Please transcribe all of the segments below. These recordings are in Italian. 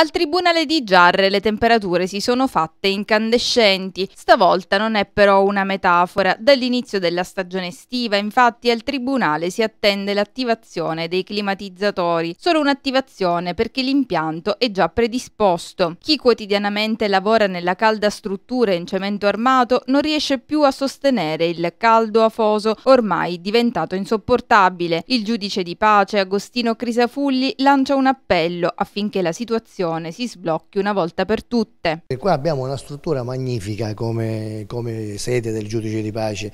Al tribunale di Giarre le temperature si sono fatte incandescenti. Stavolta non è però una metafora. Dall'inizio della stagione estiva, infatti, al tribunale si attende l'attivazione dei climatizzatori. Solo un'attivazione perché l'impianto è già predisposto. Chi quotidianamente lavora nella calda struttura in cemento armato non riesce più a sostenere il caldo afoso ormai diventato insopportabile. Il giudice di pace Agostino Crisafulli lancia un appello affinché la situazione situazione si sblocchi una volta per tutte. E qua abbiamo una struttura magnifica come, come sede del giudice di pace,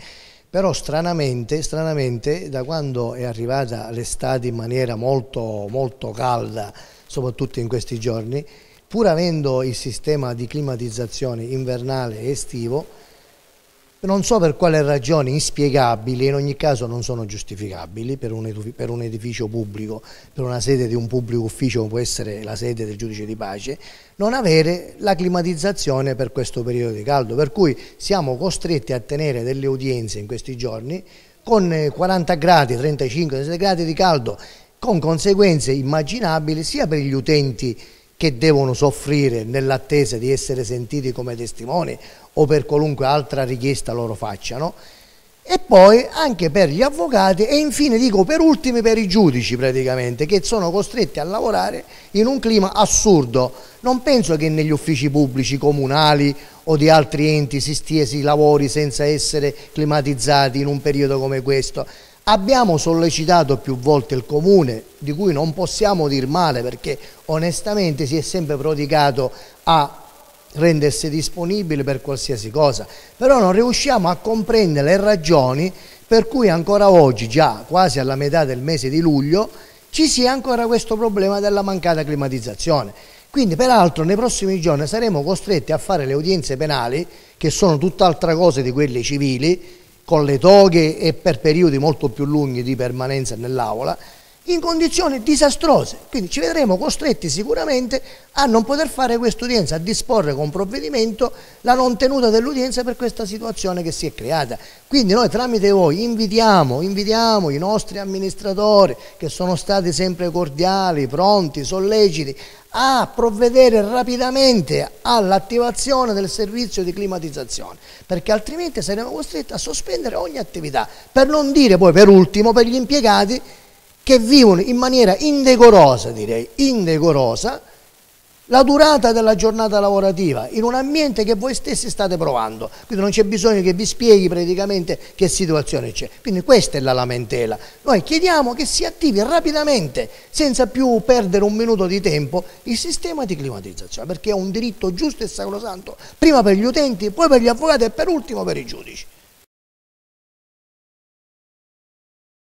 però stranamente, stranamente da quando è arrivata l'estate in maniera molto, molto calda, soprattutto in questi giorni, pur avendo il sistema di climatizzazione invernale e estivo, non so per quale ragione inspiegabili, in ogni caso non sono giustificabili per un, edificio, per un edificio pubblico, per una sede di un pubblico ufficio come può essere la sede del giudice di pace, non avere la climatizzazione per questo periodo di caldo, per cui siamo costretti a tenere delle udienze in questi giorni con 40 eh, gradi, 35, 36 gradi di caldo, con conseguenze immaginabili sia per gli utenti che devono soffrire nell'attesa di essere sentiti come testimoni o per qualunque altra richiesta loro facciano, e poi anche per gli avvocati e infine dico per ultimi per i giudici praticamente che sono costretti a lavorare in un clima assurdo. Non penso che negli uffici pubblici comunali o di altri enti si stia si lavori senza essere climatizzati in un periodo come questo. Abbiamo sollecitato più volte il Comune, di cui non possiamo dir male perché onestamente si è sempre prodigato a rendersi disponibile per qualsiasi cosa, però non riusciamo a comprendere le ragioni per cui ancora oggi, già quasi alla metà del mese di luglio, ci sia ancora questo problema della mancata climatizzazione. Quindi peraltro nei prossimi giorni saremo costretti a fare le udienze penali, che sono tutt'altra cosa di quelle civili, con le toghe e per periodi molto più lunghi di permanenza nell'aula, in condizioni disastrose, quindi ci vedremo costretti sicuramente a non poter fare questa udienza, a disporre con provvedimento la non tenuta dell'udienza per questa situazione che si è creata. Quindi noi tramite voi invitiamo, invitiamo i nostri amministratori che sono stati sempre cordiali, pronti, solleciti a provvedere rapidamente all'attivazione del servizio di climatizzazione, perché altrimenti saremo costretti a sospendere ogni attività, per non dire poi per ultimo per gli impiegati che vivono in maniera indecorosa, direi, indecorosa, la durata della giornata lavorativa in un ambiente che voi stessi state provando, quindi non c'è bisogno che vi spieghi praticamente che situazione c'è. Quindi questa è la lamentela. Noi chiediamo che si attivi rapidamente, senza più perdere un minuto di tempo, il sistema di climatizzazione, perché è un diritto giusto e sacrosanto, prima per gli utenti, poi per gli avvocati e per ultimo per i giudici.